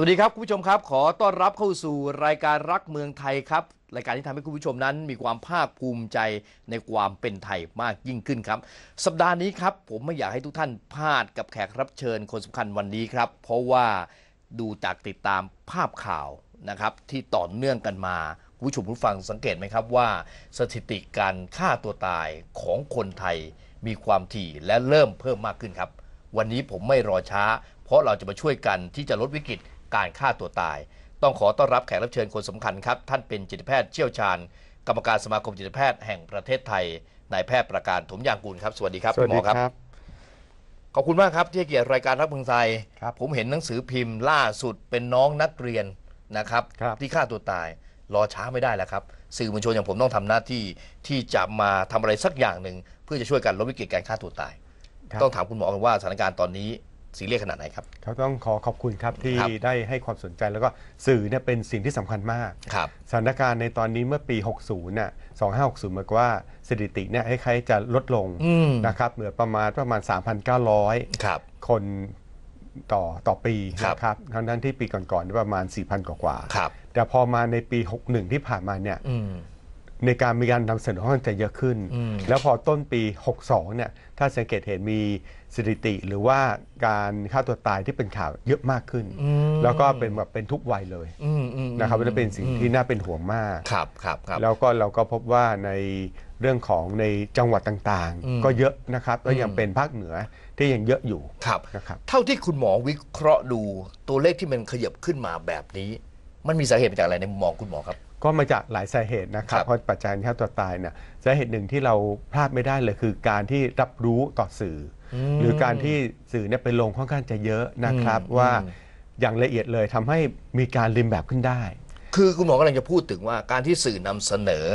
วัสดีครับคุณผู้ชมครับ ขอต้อนรับเข้าสู่รายการรักเมืองไทยครับรายการที่ทำให้คุณผู้ชมนั้น มีความภาคภูมิใจในความเป็นไทยมากยิ่งขึ้นครับสัปดาห์นี้ครับผมไม่อยากให้ทุกท่านพลาดกับแขกรับเชิญคนสำคัญวันนี้ครับเพราะว่าดูจากติดตามภาพข่าวนะครับที่ต่อเนื่องกันมาผู้ชมผู้ฟังสังเกตไหมครับว่าสถิติการฆ่าตัวตายของคนไทยมีความถี่และเริ่มเพิ่มมากขึ้นครับ วันนี้ผมไม่รอช้า เพราะเราจะมาช่วยกันที่จะลดวิกฤตการฆ่าตัวตายต้องขอต้อนรับแขกรับเชิญคนสำคัญครับท่านเป็นจิตแพทย์ เชี่ยวชาญ กรรมการสมาคมจิตแพทย์แห่งประเทศไทยนายแพทย์ประการถมยางกูลครับ สวัสดีครับคุณหมอครับ ขอบคุณมากครับที่เกียรติรายการรักเมืองไทยผมเห็นหนังสือพิมพ์ล่าสุดเป็นน้องนักเรียนนะครับรบที่ฆ่าตัวตายรอช้าไม่ได้แล้วครับ สื่อมวลชนอย่างผมต้องทำหน้าที่ที่จะมาทำอะไรสักอย่างหนึ่งเพื่อจะช่วยกันลดวิกฤตการฆ่าตัวตาย ต้องถามคุณหมอกันว่าสถานการณ์ตอนนี้ซีเรียสขนาดไหนครับเขาต้องขอขอบคุณครับที่ได้ให้ความสนใจแล้วก็สื่อเนี่ยเป็นสิ่งที่สำคัญมากครับสถานการณ์ในตอนนี้เมื่อปี 60น่ะ2560หมาย์วากว่า สถิติเนี่ยคล้ายๆจะลดลงนะครับเหลือประมาณประมาณ 3,900ครับคนต่อต่อปีนะครับทั้งั้ที่ปีก่อนๆประมาณ 4,000กว่าครับแต่พอมาในปี 61 ที่ผ่านมาเนี่ยในการมีการนำเสนอข้องจะเยอะขึ้น แล้วพอต้นปี 62 เนี่ยถ้าสังเกตเห็นมีสถิติ หรือว่าการฆ่าตัวตายที่เป็นข่าวเยอะมากขึ้น แล้วก็เป็นแบบเป็นทุกวัยเลยนะครับและเป็นสิ่งที่น่าเป็นห่วงมากครับครับครับ แล้วก็เราก็พบว่าในเรื่องของในจังหวัดต่างๆ ก็เยอะนะครับแล้วยังเป็นภาคเหนือที่ยังเยอะอยู่ครับนะครับ เท่าที่คุณหมอวิเคราะห์ดูตัวเลขที่มันขยับขึ้นมาแบบนี้ มันมีสาเหตุมาจากอะไรในมุมมองคุณหมอครับก็มาจากหลายสาเหตุนะครับเพราะปัจจัยที่ฆ่าตัวตายเนี่ยสาเหตุหนึ่งที่เราพลาดไม่ได้เลยคือการที่รับรู้ต่อสื่อ หรือการที่สื่อเนี่ยไปลงค่อนข้างจะเยอะนะครับ ว่าอย่างละเอียดเลยทำให้มีการลิมแบบขึ้นได้ คือคุณหมอกำลังจะพูดถึงว่าการที่สื่อนำเสนอ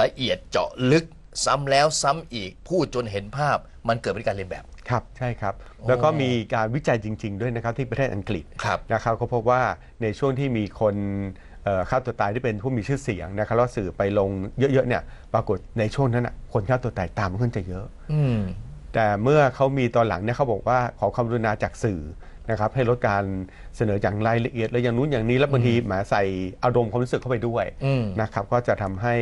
ละเอียดเจาะลึกซ้ำแล้วซ้ำอีกพูดจนเห็นภาพ มันเกิดเป็นการเรียนแบบครับใช่ครับ แล้วก็มีการวิจัยจริง ๆ ด้วยนะครับที่ประเทศอังกฤษนะครับเขาพบว่าในช่วงที่มีคนฆ่าตัวตายที่เป็นผู้มีชื่อเสียงนะครับแล้วสื่อไปลงเยอะๆ เนี่ย ปรากฏในช่วงนั้นะคนฆ่าตัวตายตามขึ้นจะเยอะ แต่เมื่อเขามีตอนหลังเนี่ยเขาบอกว่าขอความรุณาจากสื่อนะครับ ให้ลดการเสนออย่างรายละเอียด และอย่างนู้นอย่างนี้แล้วบางทีหมาใส่อารมณ์ความรู้สึกเข้าไปด้วยนะครับก็จะทำให้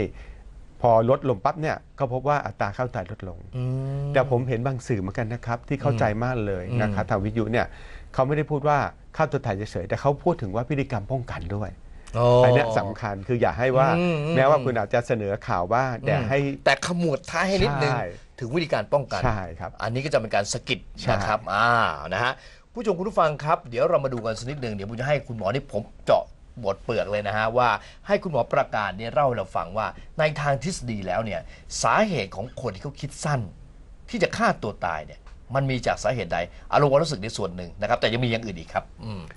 พอลดลงปั๊บเนี่ยก็พบว่าอัตราเข้าตายลดลงแต่ผมเห็นบางสื่อเหมือนกันนะครับที่เข้าใจมากเลยนะครับทางวิทยุเนี่ยเขาไม่ได้พูดว่าฆ่าตัวตายเฉยแต่เขาพูดถึงว่าพฤติกรรมป้องกันด้วยอันนี้สำคัญคืออย่าให้ว่าแม้ว่าคุณอาจจะเสนอข่าวว่าแต่ให้แต่ขมวดท้ายให้นิดนึงถึงวิธีการป้องกันใช่ครับ อันนี้ก็จะเป็นการสกิดนะครับอ่านะฮะผู้ชมคุณผู้ฟังครับเดี๋ยวเรามาดูกันสักนิดหนึ่งเดี๋ยวผมจะให้คุณหมอนี่ผมเจาะบทเปลือกเลยนะฮะว่า ให้คุณหมอประกาศเนี่ยเล่าให้เราฟังว่าในทางทฤษฎีแล้วเนี่ยสาเหตุของคนที่เขาคิดสั้น ที่จะฆ่าตัวตายเนี่ยมันมีจากสาเหตุใด อารมณ์ความรู้สึกในส่วนหนึ่งนะครับ แต่ยังมีอย่างอื่นอีกครับ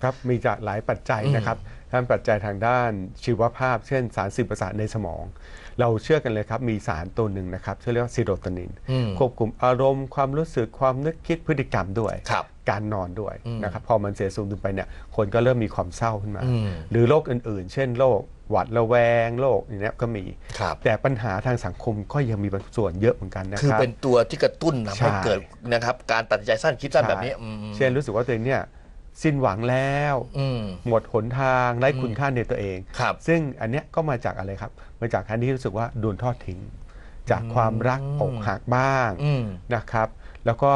ครับมีจากหลายปัจจัยนะครับทั้งปัจจัยทางด้านชีวภาพเช่นสารสื่อประสาทในสมอง เราเชื่อกันเลยครับมีสารตัวหนึ่งนะครับชื่อเรียกว่าซีโรโทนิน ควบคุมอารมณ์ความรู้สึกความนึกคิดพฤติกรรมด้วยครับการนอนด้วยนะครับพอมันเสียสูงึ้นไปเนี่ยคนก็เริ่มมีความเศร้าขึ้นมาหรือโรคอื่นๆ เช่นโรคหวัดระแวงโรคนี่นี้ก็มีครับ แต่ปัญหาทางสังคมก็ยังมีบางส่วนเยอะเหมือนกันนะครับ คือเป็นตัวที่กระตุ้นทำให้เกิดนะครับ การตัดใจสั้นคิดสั้นแบบนี้เช่นรู้สึกว่าตัวเองเนี่ย สิ้นหวังแล้ว หมดหนทางไร้คุณค่าในตัวเองครับ ซึ่งอันเนี้ยก็มาจากอะไรครับ มาจากการที่รู้สึกว่าโดนทอดทิ้ง จากความรักอกหักบ้างนะครับ แล้วก็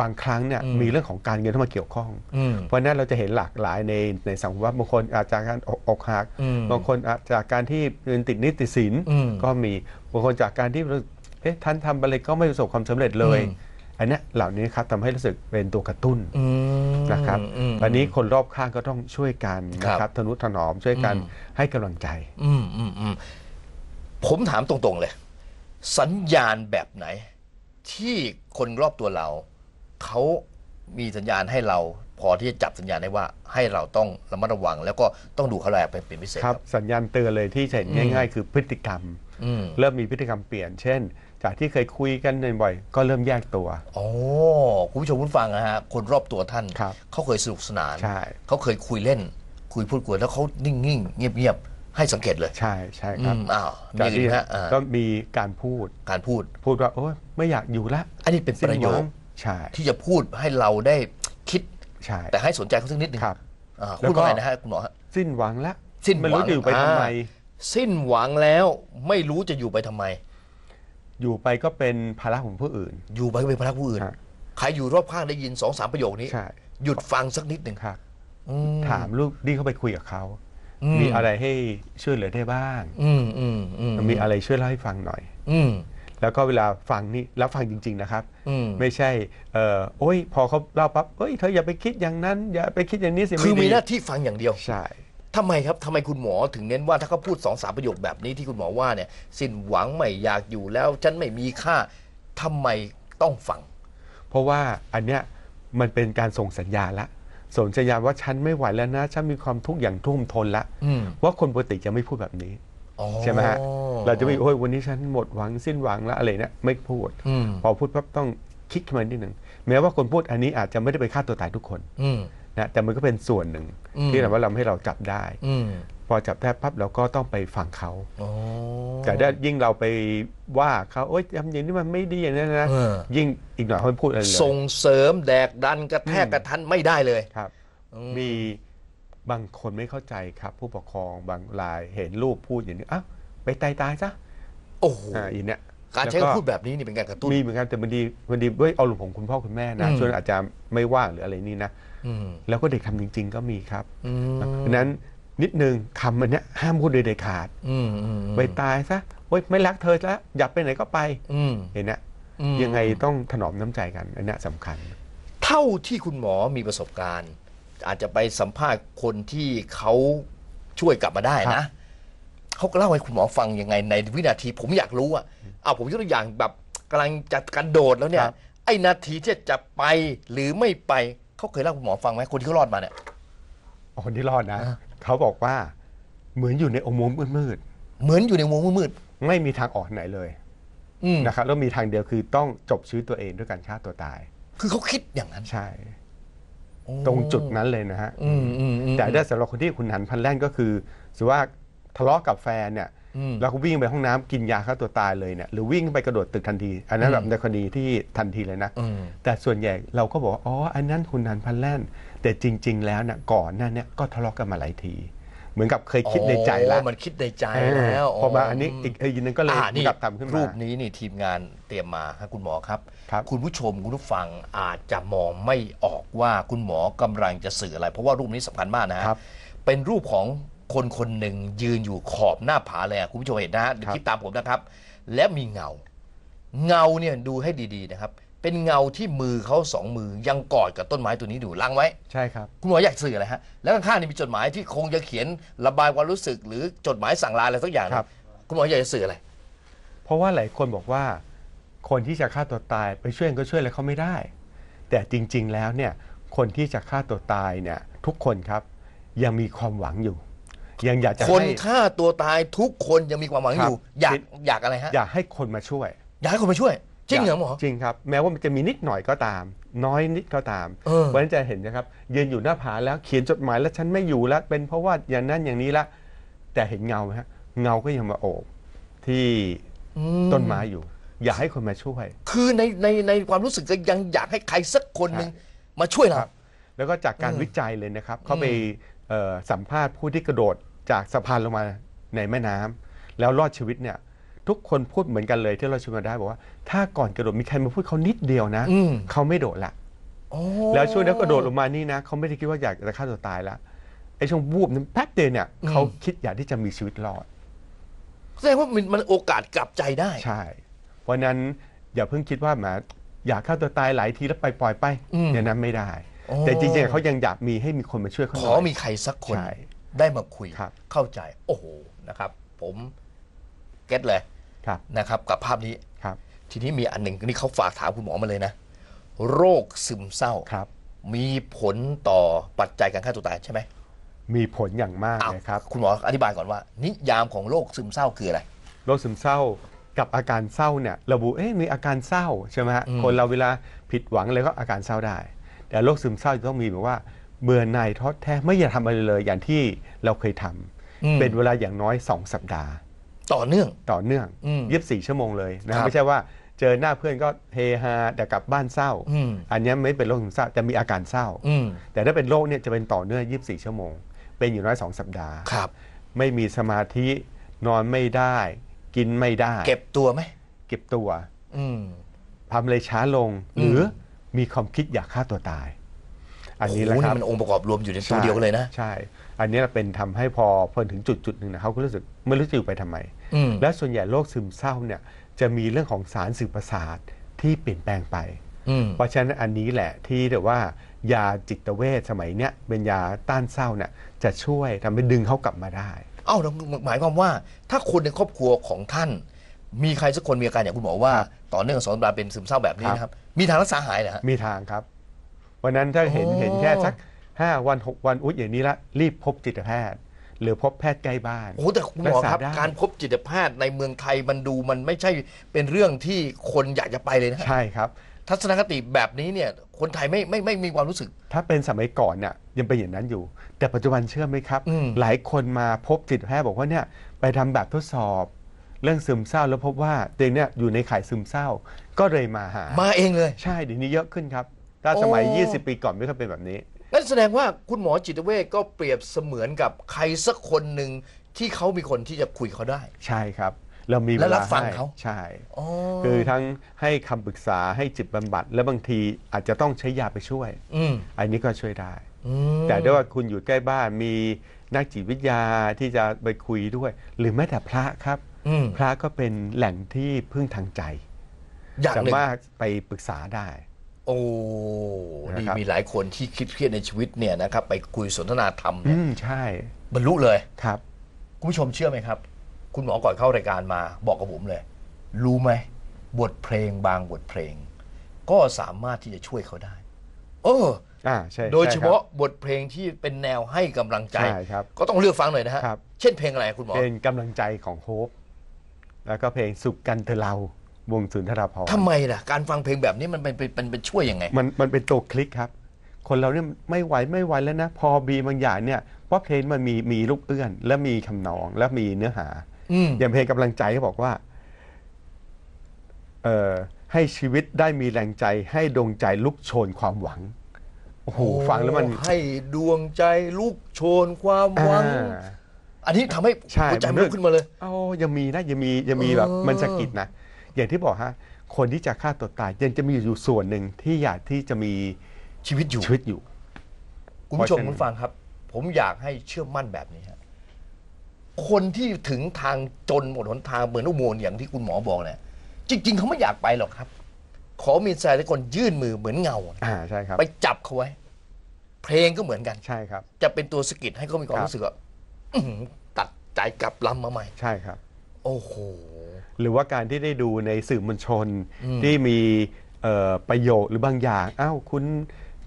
บางครั้งเนี่ยมีเรื่องของการเงินเข้ามาเกี่ยวข้อง เพราะนั้นเราจะเห็นหลากหลายใน ในสังคมว่าบางคนอาจจากการอกหักบางคนอาจจากการที่เงินติดนิติสินก็มีบางคนจากการที่เอ๊ะท่านทำอะไรก็ไม่ประสบความสำเร็จเลยอันนี้เหล่านี้ครับทำให้รู้สึกเป็นตัวกระตุ้นนะครับอันนี้คนรอบข้างก็ต้องช่วยกันนะครับ ทนุถนอมช่วยกันให้กำลังใจผมถามตรงๆเลย สัญญาณแบบไหน ที่คนรอบตัวเราเขามีสัญญาณให้เราพอที่จะจับสัญญาณได้ว่าให้เราต้องระมัดระวังแล้วก็ต้องดูเขาแลไปเป็นพิเศษครับ สัญญาณเตือนเลยที่เห็นง่ายๆคือพฤติกรรมเริ่มมีพฤติกรรมเปลี่ยนเช่น จากที่เคยคุยกันบ่อยก็เริ่มแยกตัวโอ้คุณผู้ชมคุณฟังนะฮะคนรอบตัวท่านเขาเคยสนุกสนานเขาเคยคุยเล่น คุยพูดกวนแล้วเขานิ่งๆเงียบบให้สังเกตเลยใช่ใช่ครับอ้าวมีอีกที่ไฮะก็มีการพูดการพูดพูดว่าโอ้ไม่อยากอยู่ละอันนี้เป็นประโยคสช่ที่จะพูดให้เราได้คิดใช่แต่ให้สนใจเขาสักนิดหนึ่งครับพูดว่ไนะฮะคุณหมอสิ้นหวังแลวสิ้นหวังไม่รู้อยู่ไปทำไม สิ้นหวังแล้วไม่รู้จะอยู่ไปทำไม อยู่ไปก็เป็นภาระของผู้อื่น อยู่ไปก็เป็นภาระผู้อื่นใครอยู่รอบข้างได้ยินสองสามประโยคนี้ใช่หยุดฟังสักนิดหนึ่งครับถามลูกดีเข้าไปคุยกับเขามมีอะไรให้ช่วยเหลือได้บ้าง อืมอืมอืมมีอะไรช่วยเล่าให้ฟังหน่อย อืมแล้วก็เวลาฟังนี่รับฟังจริง ๆ นะครับมไม่ใช่เออโอ้ยพอเขาเล่าปั๊บเอ้ย เธออย่าไปคิดอย่างนั้น อย่าไปคิดอย่างนี้สิคือมีหน้าที่ฟังอย่างเดียว ใช่ทำไมครับทำไมคุณหมอถึงเน้นว่าถ้าเขาพูดสองสามประโยคแบบนี้ที่คุณหมอว่าเนี่ย สิ้นหวังไม่อยากอยู่แล้ว ฉันไม่มีค่าทำไมต้องฟัง เพราะว่าอันเนี้ยมันเป็นการส่งสัญญาณละส่งสัญญาณว่าฉันไม่ไหวแล้วนะฉันมีความทุกข์อย่างทุ่มทนละว่าคนปกติจะไม่พูดแบบนี้ใช่ไหมฮะเราจะไม่โอ้ยวันนี้ฉันหมดหวังสิ้นหวังละอะไรเนี่ยไม่พูดพอพูดปั๊บต้องคิดขึ้นมานิดหนึ่งแม้ว่าคนพูดอันนี้อาจจะไม่ได้ไปฆ่าตัวตายทุกคนนะแต่มันก็เป็นส่วนหนึ่ง ที่ทำว่าเราให้เราจับได้พอจับได้ปั๊บเราก็ต้องไปฟังเขาแต่ถ้ายิ่งเราไปว่าเขาโอ๊ยทำอย่างนี้มันไม่ดีอย่างนี้นนะยิ่งอีกหน่อยเขาพูดอะไรเลยส่งเสริมแดกดันกระแทกกระทันไม่ได้เลยครับมีบางคนไม่เข้าใจครับ ผู้ปกครองบางรายเห็นลูกพูดอย่างนี้อ่ะไปตายตาย ซะ โอ้โหออีเนี่ยการใช้คำพูดแบบนี้นี่เป็นการกระตุ้นมีเหมือนกันแต่บางทีบางทีด้วยเอาหลุมของคุณพ่อ คุณแม่นะสช่วนอาจจะไม่ว่างหรืออะไรนี่นะอืแล้วก็เด็กทำจริงๆ ก็มีครับอืเพราะนั้นนิดนึงคำอันเนี้ย ห้ามพูดโดยเด็ดขาดไปตายซะโอ้ยไม่รักเธอแล้ว อยากไปไหนก็ไป อืเห็นนะอมยังไงต้องถนอมน้ำใจกันอันนี้สสำคัญ เท่าที่คุณหมอมีประสบการณ์อาจจะไปสัมภาษณ์คนที่เขาช่วยกลับมาได้นะเขาเล่าให้คุณหมอฟังยังไงในวินาทีผมอยากรู้อ่ะเอาผมยกตัวอย่างแบบกำลังจะกระโดดแล้วเนี่ยไอ้นาทีที่จะไปหรือไม่ไปเขาเคยเล่าคุณหมอฟังไหมคนที่เขารอดมาเนี่ยคนที่รอดนะเขาบอกว่าเหมือนอยู่ในอุโมงค์มืดเหมือนอยู่ในวงมืดๆไม่มีทางออกไหนเลยนะครับแล้วมีทางเดียวคือต้องจบชีวิตตัวเองด้วยการฆ่าตัวตาย คือเขาคิดอย่างนั้นใช่ตรงจุดนั้นเลยนะฮะแต่ได้สำหรับคนที่คุณหันพันแล่นก็คือสว่าทะเลาะกับแฟนเนี่ยแล้วก็วิ่งไปห้องน้ำกินยาฆ่าตัวตายเลยเนี่ยหรือวิ่งไปกระโดดตึกทันที อันนั้นแบบในคดีที่ทันทีเลยนะแต่ส่วนใหญ่เราก็บอกว่าอ๋ออันนั้นคุณหันพันแล่น แต่จริง ๆแล้วนะก่อนหน้านี้ก็ทะเลาะกันมาหลายทีเหมือนกับเคยคิดในใจแล้วมันคิดในใจแล้วพอมาอันนี้อีกอีกนึงก็เลยกับทำขึ้นมารูปนี้นี่ทีมงานเตรียมมาครับคุณหมอครับ คุณผู้ชม คุณผู้ฟังอาจจะมองไม่ออกว่าคุณหมอกำลังจะสื่ออะไร เพราะว่ารูปนี้สำคัญมากนะครับ เป็นรูปของคนคนหนึ่งยืนอยู่ขอบหน้าผาเลยคุณผู้ชมเห็นนะฮะคิดตามผมนะครับ และมีเงา เงาเนี่ยดูให้ดี ๆนะครับเป็นเงาที่มือเขาสองมือยังกอดกับต้นไม้ตัวนี้อยู่ลังไว้ใช่ครับ คุณหมออยากสื่ออะไรฮะแล้วข้างๆนี่มีจดหมายที่คงจะเขียนระบายความรู้สึกหรือจดหมายสั่งลาอะไรสักอย่างนครับ คุณหมออยากจะสื่ออะไร เพราะว่าหลายคนบอกว่าคนที่จะฆ่าตัวตายไปช่วยก็ช่วยอะไรเขาไม่ได้ แต่จริง ๆ แล้วเนี่ยคนที่จะฆ่าตัวตายเนี่ย ทุกคนครับยังมีความหวังอยู่ ยังอยากจะคนให้ฆ่าตัวตายทุกคนยังมีความหวังอยู่อยากอยากอะไรฮะอยากให้คนมาช่วย อยากให้คนมาช่วยจริงเหรอหมอจริงครับ แม้ว่ามันจะมีนิดหน่อยก็ตาม น้อยนิดก็ตามเราวันนั้นจะเห็นนะครับยืนอยู่หน้าผาแล้วเขียนจดหมาย แล้วฉันไม่อยู่แล้วเป็นเพราะว่าอย่างนั้นอย่างนี้ละแต่เห็นเงาไหมฮะเงาก็ยังมาโอบที่ต้นไม้อยู่อยากให้คนมาช่วยคือในในในความรู้สึกก็ยังอยากให้ใครสักคนหนึ่งมาช่วยเราครับแล้วก็จากการวิจัยเลยนะครับเขาไปสัมภาษณ์ ผู้ที่กระโดดจากสะพานลงมาในแม่น้ำแล้วรอดชีวิตเนี่ยทุกคนพูดเหมือนกันเลยที่เราชิมมาได้บอกว่าถ้าก่อนกระโดดมีใครมาพูดเขานิดเดียวนะเขาไม่โดดละอแล้วช่วงัีนกระโดดลงมานี่นะเขาไม่ได้คิดว่าอยากจะฆ่าตัวตายละไอ้ช่วงวูบนั้นแป๊บเดียวเนี่ยเขาคิดอยากที่จะมีชีวิตรอดแสดงว่ามันโอกาสกลับใจได้ ใช่เพราะนั้น อย่าเพิ่งคิดว่าแหมอยากฆ่าตัวตายหลายทีแล้วไปปล่อยไปเนี่ยนั้นไม่ได้ แต่จริงๆเขายังอยากมีให้มีคนมาช่วยเขาขอมีใครสักคนได้มาคุยเข้าใจ โอ้โหนะครับ ผมเก็ตเลยนะครับกับภาพนี้ครับทีนี้มีอันหนึ่งนี่เขาฝากถามคุณหมอมาเลยนะ โรคซึมเศร้าครับ มีผลต่อปัจจัยการฆ่าตัวตายใช่ไหมมีผลอย่างมากเลยครับคุณหมออธิบายก่อนว่า นิยามของโรคซึมเศร้าคืออะไร โรคซึมเศร้ากับอาการเศร้าเนี่ยระบุเอ๊ะมีอาการเศร้าใช่ไหมฮะคนเราเวลาผิดหวังอะไรก็อาการเศร้าได้ แต่โรคซึมเศร้าจะต้องมีแบบว่า เบื่อหน่ายท้อแท้ไม่อยากทำอะไรเลยอย่างที่เราเคยทำาเป็นเวลาอย่างน้อยสองสัปดาห์ต่อเนื่องต่อเนื่องืยี่สิบสี่ชั่วโมงเลยนะไม่ใช่ว่าเจอหน้าเพื่อนก็เฮฮาแต่กลับบ้านเศร้าออันนี้ไม่เป็นโรคซึมเศร้าจะมีอาการเศร้าอืแต่ถ้าเป็นโรคเนี่ยจะเป็นต่อเนื่องยบสี่ชั่วโมง เป็นอยู่น้อยสองสัปดาห์ครับ ไม่มีสมาธินอนไม่ได้ กินไม่ได้ เก็บตัวไหมเก็บตัว อืมทำเลยช้าลง หรือมีความคิดอยากฆ่าตัวตายอันนี้แหละครับมันองค์ประกอบรวมอยู่ในตัวเดียวกันเลยนะ ใช่อันนี้เป็นทำให้พอพอถึงจุดจุดหนึ่งนะเขาก็รู้สึกไม่รู้จะอยู่ไปทำไมและส่วนใหญ่โรคซึมเศร้าเนี่ย จะมีเรื่องของสารสื่อประสาทที่เปลี่ยนแปลงไปเพราะฉะนั้นอันนี้แหละที่แต่ว่ายาจิตเวชสมัยเนี้ยเป็นยาต้านเศร้าเนี่ย จะช่วยทำให้ดึงเขากลับมาได้เอ้าหมายความว่าถ้าคนในครอบครัวของท่าน มีใครสักคนมีอาการอย่างคุณหมอว่า ต่อเนื่องสองสัปดาห์เป็นซึมเศร้าแบบนี้นะครับมีทางรักษาหายเหรอมีทางครับวันนั้นถ้าเห็นเห็นแค่สักห้าวันหกวันอุ๊ยอย่างนี้ละ รีบพบจิตแพทย์หรือพบแพทย์ใกล้บ้าน โอ้แต่คุณหมอครับ การพบจิตแพทย์ในเมืองไทยมันดูมันไม่ใช่เป็นเรื่องที่คนอยากจะไปเลยนะใช่ครับ ทัศนคติแบบนี้เนี่ยคนไทยไม่ไม่ไม่มีความรู้สึก ถ้าเป็นสมัยก่อนเนี่ยยังเป็นอย่างนั้นอยู่ แต่ปัจจุบันเชื่อไหมครับ หลายคนมาพบจิตแพทย์บอกว่าเนี่ยไปทำแบบทดสอบเรื่องซึมเศร้าแล้วพบว่าตัวเองเนี่ยอยู่ในข่ายซึมเศร้าก็เลยมาหามาเองเลย ใช่เดี๋ยวนี้เยอะขึ้นครับถ้าสมัย 20 ปีก่อนไม่เคยเป็นแบบนี้นั่นแสดงว่าคุณหมอจิตเวชก็เปรียบเสมือนกับใครสักคนหนึ่งที่เขามีคนที่จะคุยเขาได้ ใช่ครับเรามีและรับฟังเขาใช่คือทั้งให้คำปรึกษาให้จิตบำบัด และบางทีอาจจะต้องใช้ยาไปช่วย อือันนี้ก็ช่วยได้แต่ด้วยว่าคุณอยู่ใกล้บ้านมีนักจิตวิทยาที่จะไปคุยด้วย หรือแม้แต่พระครับพระก็เป็นแหล่งที่พึ่งทางใจจยงสามารถไปปรึกษาได้โอ้ดีมีหลายคนที่คิดเครียดในชีวิตเนี่ยนะครับ ไปคุยสนทนาธรรมเนี่ยใช่ บรรลุเลยครับ คุณผู้ชมเชื่อไหมครับ คุณหมอก่อนเข้ารายการมาบอกกับผมเลย รู้ไหมบทเพลงบางบทเพลง ก็สามารถที่จะช่วยเขาได้เอออ่าใช่ โดยเฉพาะบทเพลงที่เป็นแนวให้กำลังใจใครับ ก็ต้องเลือกฟังหน่อยนะฮะครับเช่นเพลงอะไร คุณหมอเป็นกำลังใจของโฮปแล้ว ก็เพลงสุขกันเธอเราวงสุนทรภพทำไมล่ะ การฟังเพลงแบบนี้มันเป็นเป็นเป็นช่วยยังไง มันมันเป็นตัวคลิกครับ คนเราเนี่ยไม่ไหวไม่ไหวแล้วนะ พอบีบางอย่าง เนี่ยพราเพลงมันมีมีลูกเอื้อนและมีคำนองและมีเนื้อหาอย่างเพลงกำลังใจบอกว่าเอ่อให้ชีวิตได้มีแรงใจ ให้ดวงใจลุกโชนความหวัง โอ้โห ฟังแล้วมัน ให้ดวงใจลุกโชนความหวังออันนี้ทำให้ใหัวใจมันลุกขึ้นมาเลยอ๋อยังมีนะยังมียังมีแบบ มันสะกิดนะอย่างที่บอกฮะคนที่จะฆ่าตัวตายยังจะมีอยู่ส่วนหนึ่งที่อยากที่จะมีชีวิตอยู่ชีวิตอยู่ คุณผู้ชมคุณฟังครับ ผมอยากให้เชื่อมั่นแบบนี้ฮะคนที่ถึงทางจน หมดหนทางเหมือนอุโมงค์อย่างที่คุณหมอบอกเนี่ยจริง ๆเขาไม่อยากไปหรอกครับ ขอมีสายท้กคนยื่นมือเหมือนเงา อ่า ใช่ครับไปจับเขาไว้ เพลงก็เหมือนกันใช่ครับ จะเป็นตัวสกิดให้เขามีความรู้สึกว่าตัดใจกลับลำมาใหม่ ใช่ครับ โอ้โหหรือว่าการที่ได้ดูในสื่อมวลชนที่มีประโยชน์หรือบางอย่างอ้าวคุณ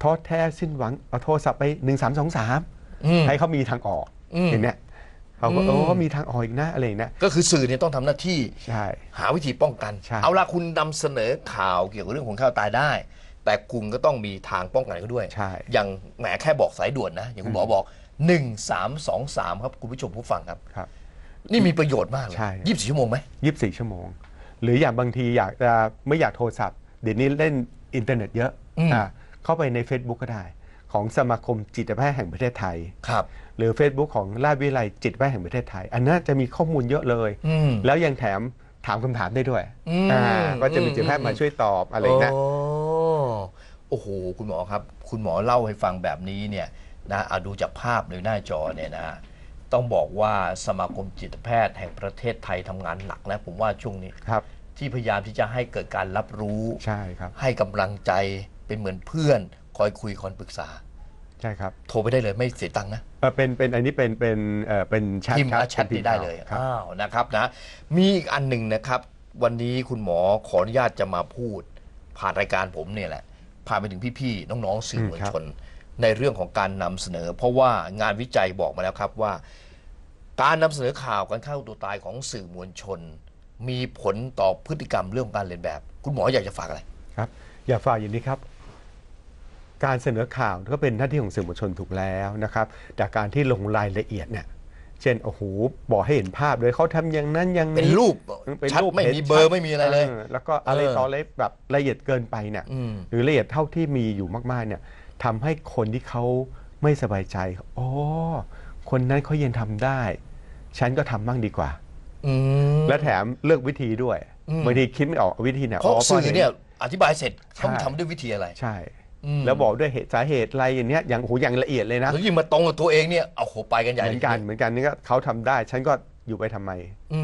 ท้อแท้สิ้นหวังเอาโทรศัพท์ไปหนึ่งสามสองสามให้เขามีทางออกอย่างเนี้ยเขาก็เออมีทางออกอีกนะอะไรเนะก็คือสื่อเนี่ยต้องทำหน้าที่ หาวิธีป้องกัน เอาละคุณนำเสนอข่าวเกี่ยวกับเรื่องของข้าวตายได้ แต่คุณก็ต้องมีทางป้องกันเขาด้วยอย่างแหมแค่บอกสายด่วนนะอย่างคุณหมอบอก 1 3 2 3ครับคุณผู้ชมผู้ฟังครับนี่มีประโยชน์มากเลย ใช่ยี่สิบสี่ชั่วโมงไหมยี่สิบสี่ชั่วโมง หรืออย่างบางทีอยากจะไม่อยากโทรศัพท์เดี๋ยวนี้เล่นอินเทอร์เน็ตเยอะ อ่า เข้าไปใน Facebook ก็ได้ ของสมาคมจิตแพทย์แห่งประเทศไทย ครับ หรือ Facebook ของราชวิทยาลัยจิตแพทย์แห่งประเทศไทย อันนั้นจะมีข้อมูลเยอะเลย แล้วยังแถมถามคำถามได้ด้วย อ่า ก็จะมีจิตแพทย์มาช่วยตอบอะไรนะโอ้โห คุณหมอครับ คุณหมอเล่าให้ฟังแบบนี้เนี่ยนอ่ะดูจากภาพในหน้าจอเนี่ยนะต้องบอกว่าสมาคมจิตแพทย์แห่งประเทศไทยทำงานหนักนะผมว่าช่วงนี้ครับที่พยายามที่จะให้เกิดการรับรู้ใช่ครับให้กำลังใจเป็นเหมือนเพื่อน คอยคุยคอยปรึกษา ใช่ครับ โทรไปได้เลยไม่เสียตังค์นะเป็นเป็นอันนี้เป็นเป็นเอ่อเป็นแชทมแชทได้เลยครับอ้าวนะครับนะมีอีกอันหนึ่งนะครับ วันนี้คุณหมอขออนุญาตจะมาพูด ผ่านรายการผมเนี่ยแหละผ่านไปถึงพี่ๆน้องๆสื่อมวลชนในเรื่องของการนำเสนอ เพราะว่างานวิจัยบอกมาแล้วครับว่าการนำเสนอข่าวการฆ่าตัวตายของสื่อมวลชน มีผลต่อพฤติกรรมเรื่องการเลียนแบบ คุณหมอ อยากจะฝากอะไรครับ อยากฝากอย่างนี้ครับ การเสนอข่าวก็เป็นหน้าที่ของสื่อมวลชนถูกแล้วนะครับแต่การที่ลงรายละเอียดเนี่ย เช่นโอ้โหบอกให้เห็นภาพเลยเขาทำอย่างนั้นอย่างนี้เป็นรูปชปดไม่มีเบอร์ไม่มีอะไรเลย แล้วก็อะไรต่ออะไรแบบละเอียดเกินไปเนี่ยหรือละเอียดเท่าที่มีอยู่มากๆเนี่ยทำให้คนที่เขาไม่สบายใจ อ๋อ คนนั้นเขาเย็นทำได้ ฉันก็ทำบ้างดีกว่าอและแถมเลือกวิธีด้วยบางทีคิดไม่ออกวิธีเนี่ยเพราะสื่อเนี่ยอธิบายเสร็จต้องทำด้วยวิธีอะไร ใช่แล้วบอกด้วยเหตุสาเหตุอะไรอย่างเนี้ย อย่างโห อย่างละเอียดเลยนะแล้วยิ่งมาตรงกับตัวเองเนี่ยเอาโห ไปกันใหญ่เหมือนกัน เหมือนกันนี่ก็เขาทำได้ ฉันก็อยู่ไปทำไม อื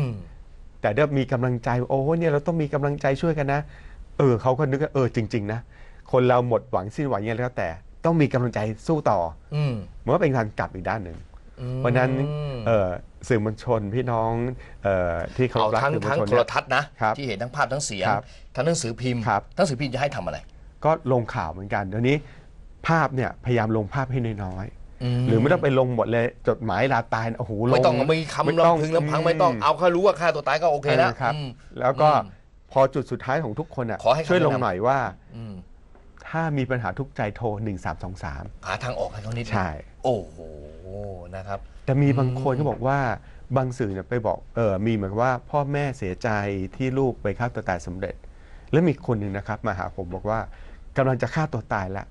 แต่เดิมมีกำลังใจ โอ้เนี่ยเราต้องมีกำลังใจช่วยกันนะ เออเขาก็นึกว่าเออจริงๆนะคน เราหมด หวังสิ้นหวังยังไงก็แล้วแต่ ต้องมีกำลังใจสู้ต่ออมันก็เป็นทางกลับอีกด้านหนึ่งเพราะฉะนั้นเสื่อมวลชนพี่น้องออที่เขาเอารักทั้งสื่อมวทั้งโทรทัศน์นะที่เห็นทั้งภาพทั้งเสียงทั้งหนังสือพิมพ์ทั้งสือพิมพ์จะให้ทำอะไร ก็ลงข่าวเหมือนกันเดี๋ยวนี้ภาพเนี่ยพยายามลงภาพให้น้อยๆหรือไม่ต้องไปลงหมดเลย จดหมายลาตายโอ้โหลงไม่ต้องมีคำลงถึงแล้วพังไม่ต้องเอาแค่รู้ว่าค่าตัวตายก็โอเคแล้วครับแล้วก็พอจุดสุดท้ายของทุกคนอ่ะช่วยลงหน่อยว่าถ้ามีปัญหาทุกใจโทร 1323 หาทางออกให้เขานิดนึงใช่ โอ้โห นะครับ แต่มีบางคนก็บอกว่าบางสื่อเนี่ยไปบอก เออ มีเหมือนว่าพ่อแม่เสียใจที่ลูกไปฆ่าตัวตายสำเร็จ แล้วมีคนหนึ่งนะครับมาหาผมบอกว่ากำลังจะฆ่าตัวตายแล้ว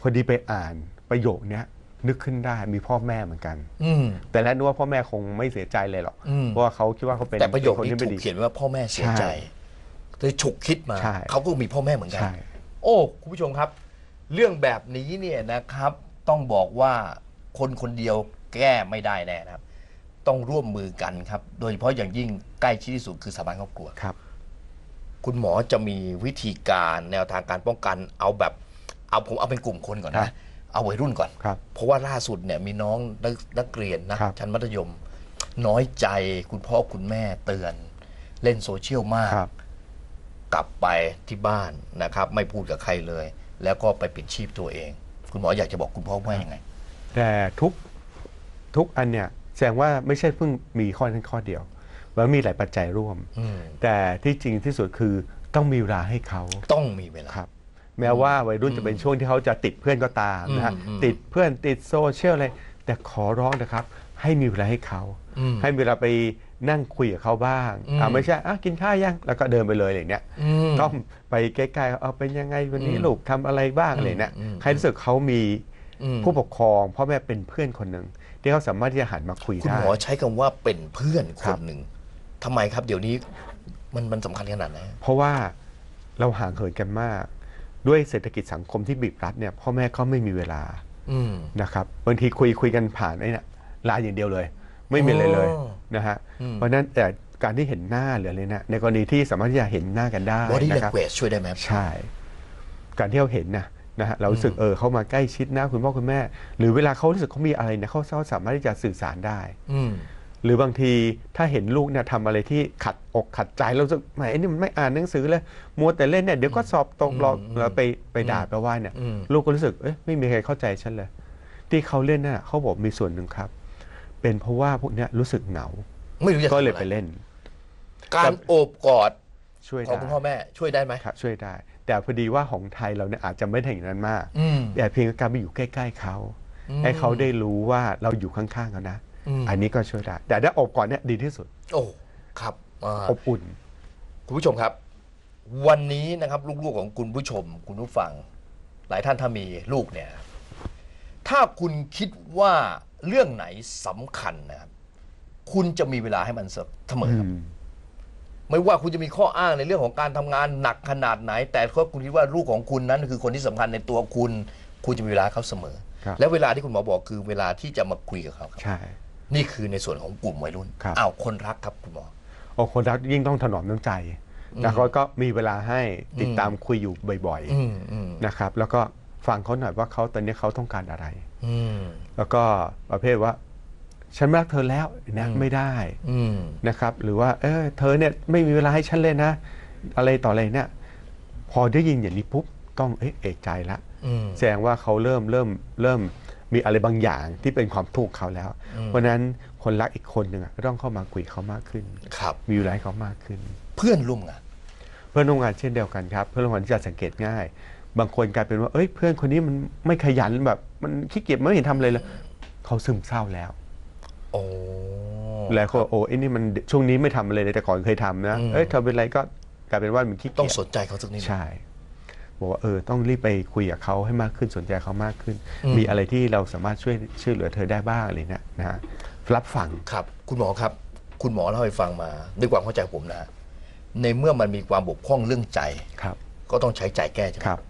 พอดีไปอ่านประโยคนี้นึกขึ้นได้มีพ่อแม่เหมือนกัน อืมแต่แล้วนึกว่าพ่อแม่คงไม่เสียใจเลยหรอก เพราะว่าเขาคิดว่าเขาเป็นแต่ประโยคนี้ถูกเขียนว่าพ่อแม่เสียใจเลยฉุกคิดมาเขาก็มีพ่อแม่เหมือนกันโอ้คุณผู้ชมครับ เรื่องแบบนี้เนี่ยนะครับ ต้องบอกว่าคนคนเดียวแก้ไม่ได้แน่นะครับ ต้องร่วมมือกันครับ โดยเฉพาะอย่างยิ่งใกล้ชิดที่สุดคือสถาบันครอบครัวครับ คุณหมอจะมีวิธีการแนวทางการป้องกันเอาแบบเอาผมเอาเป็นกลุ่มคนก่อนนะเอาวัยรุ่นก่อนครับเพราะว่าล่าสุดเนี่ยมีน้องนักนักเรียนนะชั้นมัธยมน้อยใจคุณพ่อคุณแม่เตือนเล่นโซเชียลมากกลับไปที่บ้านนะครับ ไม่พูดกับใครเลย แล้วก็ไปปิดชีพตัวเอง คุณหมออยากจะบอกคุณพ่อว่ายังไง แต่ทุกทุกอันเนี่ย แสดงว่าไม่ใช่เพิ่งมีข้อนั้นข้อเดียวมันมีหลายปัจจัยร่วมแต่ที่จริงที่สุดคือต้องมีเวลาให้เขาต้องมีเวลาครับ แม้ว่าวัยรุ่นจะเป็นช่วงที่เขาจะติดเพื่อนก็ตามนะฮะติดเพื่อนติดโซเชียลอะไร แต่ขอร้องนะครับ ให้มีเวลาให้เขาให้เวลาไปนั่งคุยกับเขาบ้างอ่าไม่ใช่อ่ะกินข้าวยัง แล้วก็เดินไปเลยอะไรเนี้ย ต้องไปใกล้ๆ เอาเป็นยังไงวันนี้ลูกทำอะไรบ้างอะไรเนี้ยให้รู้สึกเขามีผู้ปกครองพ่อแม่เป็นเพื่อนคนหนึ่งที่เขาสามารถที่จะหันมาคุยได้คุณหมอใช้คำว่าเป็นเพื่อนคนหนึ่งทำไมครับเดี๋ยวนี้ มันมันสำคัญขนาดไหนเพราะว่าเราห่างเหินกันมาก ด้วยเศรษฐกิจสังคมที่บีบรัดเนี่ยพ่อแม่ก็ไม่มีเวลานะครับบางทีคุยคุยกันผ่านไอ้นี่ลาอย่างเดียวเลย ไม่มีเลยเลยนะฮะเพราะนั้นแต่การที่เห็นหน้าหรืออะไรเนี่ยในกรณีที่สามารถที่จะเห็นหน้ากันได้ body นะครับ language ช่วยได้ไหมใช่ การที่เราเห็นนะนะฮะเราสึกเออเขามาใกล้ชิดหน้าคุณพ่อคุณแม่ หรือเวลาเขารู้สึกเขามีอะไรนะเขาเขาสามารถที่จะสื่อสารได้อืหรือบางทีถ้าเห็นลูกเนี่ยทำอะไรที่ขัดอกขัดใจเราสึกหมไอ้นี่มันไม่อ่านหนังสือเลยมัวแต่เล่นเนี่ยเดี๋ยวก็สอบตกหรอกแล้วไปไปด่าไปว่าเนี่ยลูกก็รู้สึกเอ้ยไม่มีใครเข้าใจฉันเลยที่เขาเล่นน่ะเขาบอกมีส่วนหนึ่งครับเป็นเพราะว่าพวกเนี้ยรู้สึกเหงาไม่รู้จะก็เลยไปเล่น การโอบกอดช่วยของคุณพ่อแม่ช่วยได้ไหม ครับ ช่วยได้ แต่พอดีว่าของไทยเราเนี่ยอาจจะไม่ถึงนั้นมาก แต่เพียงการไปอยู่ใกล้ๆเขา ให้เขาได้รู้ว่าเราอยู่ข้างๆเขานะ อันนี้ก็ช่วยได้ แต่ถ้าอบกอดเนี่ยดีที่สุด โอ้ ครับอบอุ่น คุณผู้ชมครับ วันนี้นะครับ ลูกๆของคุณผู้ชม คุณผู้ฟัง หลายท่านถ้ามีลูกเนี่ย ถ้าคุณคิดว่าเรื่องไหนสำคัญนะครับคุณจะมีเวลาให้มันเสมอครับ ไม่ว่าคุณจะมีข้ออ้างในเรื่องของการทำงานหนักขนาดไหน แต่ถ้าคุณคิดว่าลูกของคุณนั้นคือคนที่สำคัญในตัวคุณ คุณจะมีเวลาเขาเสมอ และเวลาที่คุณหมอบอกคือเวลาที่จะมาคุยกับเขาครับ ใช่ นี่คือในส่วนของกลุ่มวัยรุ่นอ้าว คนรักครับคุณหมอโอ้คนรักยิ่งต้องถนอมน้ำใจแล้วก็มีเวลาให้ติดตามคุยอยู่บ่อยๆนะครับ แล้วก็ฟังเขาหน่อยว่าเขาตอนนี้เขาต้องการอะไร แล้วก็ประเภทว่า ฉันรักเธอแล้วนะไม่ได้นะครับ หรือว่า เออเธอเนี่ยไม่มีเวลาให้ฉันเลยนะอะไรต่ออะไรเนี่ยพอได้ยินอย่างนี้ปุ๊บ ต้องเอ๊ะ เอกใจละแสดงว่าเขาเริ่มเริ่มเริ่มมีอะไรบางอย่างที่เป็นความทุกข์เขาแล้ว เพราะนั้นคนรักอีกคนหนึ่งต้องเข้ามาคุยเขามากขึ้นครับมีอยู่หลายเขามากขึ้น เพื่อนร่วมงานเพื่อนร่วมงานเช่นเดียวกันครับเพื่อนร่วมงานที่จะสังเกตง่ายบางคนกลายเป็นว่า เอ้ยเพื่อนคนนี้มันไม่ขยันแบบ มันขี้เกียจไม่เห็นทำาเลยเลยเขาซึมเศร้าแล้วโอ้แล้วก็โอ้ไอ้นี่มันช่วงนี้ไม่ทำอะไรเลยแต่ก่อนเคยทำนะเอ้ยทำเป็นไรก็กลายเป็นว่ามันขี้เกียจต้องสนใจเขาสักนิดใช่บอกว่าเออ ต้องรีบไปคุยกับเขาให้มากขึ้นสนใจเขามากขึ้น มีอะไรที่เราสามารถช่วยช่วยเหลือเธอได้บ้างอะไรเนี่ยนะฮะ รับฟังครับ คุณหมอครับ คุณหมอเล่าให้ฟังมาด้วยความเข้าใจผมนะ ในเมื่อมันมีความบกพร่องเรื่องใจครับ ก็ต้องใช้ใจแก้ใช่ไหมครับ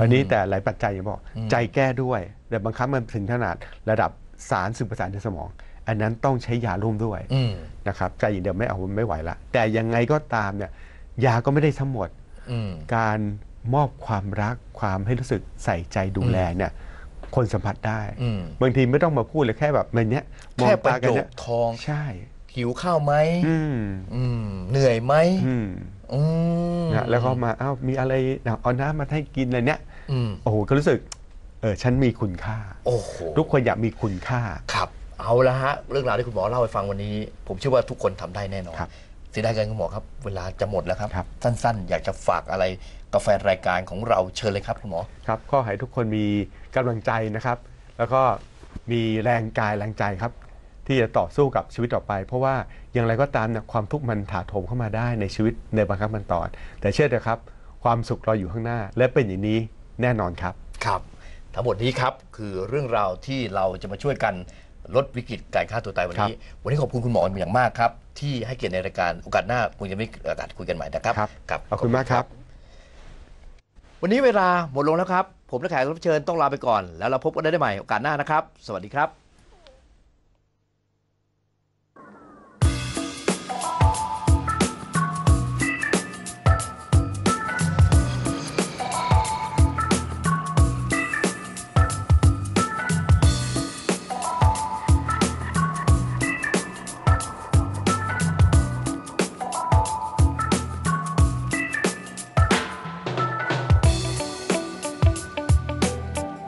อันนี้แต่หลายปัจจัยอย่างบอกใจแก้ด้วยแต่บางครั้งมันถึงขนาดระดับสารสื่อประสาทในสมอง อันนั้นต้องใช้ยาร่วมด้วยนะครับใจอย่างเดียวไม่เอาไม่ไหวละแต่ยังไงก็ตามเนี่ยยาก็ไม่ได้ทั้งหมดการมอบความรักความให้รู้สึกใส่ใจดูแลเนี่ย คนสัมผัสได้บางทีไม่ต้องมาพูดเลยแค่แบบมันเนี้ยมองตากันเนียทองใช่ หิวข้าวไหมเหนื่อยไหมนะแล้วก็มาอ้าวมีอะไรนะเอาน้ำมาให้กินอะไรเนี้ยอโอ้โหก็รู้สึกเออฉันมีคุณค่าโอ้โหทุกคนอยากมีคุณค่าครับ เอาละฮะเรื่องราวที่คุณหมอเล่าให้ฟังวันนี้ ผมเชื่อว่าทุกคนทำได้แน่นอนครับสดากันคุณหมอครับ เวลาจะหมดแล้วครับรบสั้นๆอยากจะฝากอะไรกาแฟรายการของเราเชิญเลยครับคุณหมอครับ้อให้ทุกคนมีกำลังใจนะครับ แล้วก็มีแรงกายแรงใจครับที่จะต่อสู้กับชีวิตต่อไป เพราะว่าอย่างไรก็ตามเนี่ยความทุกข์มันถาโถมเข้ามาได้ในชีวิตในบางครั้งบางตอนแต่เชื่อเถอะครับความสุขรออยู่ข้างหน้า และเป็นอย่างนี้แน่นอนครับครับ ทั้งหมดนี้ครับคือเรื่องราวที่เราจะมาช่วยกันลดวิกฤตการฆ่าตัวตายวันนี้วันนี้ขอบคุณคุณหมออย่างมากครับที่ให้เกียรติในรายการโอกาสหน้าคงจะไม่โอกาสคุยกันใหม่นะครับครับขอบคุณมากครับ วันนี้เวลาหมดลงแล้วครับ ผมและแขกรับเชิญต้องลาไปก่อน แล้วเราพบกันได้ใหม่โอกาสหน้านะครับ สวัสดีครับ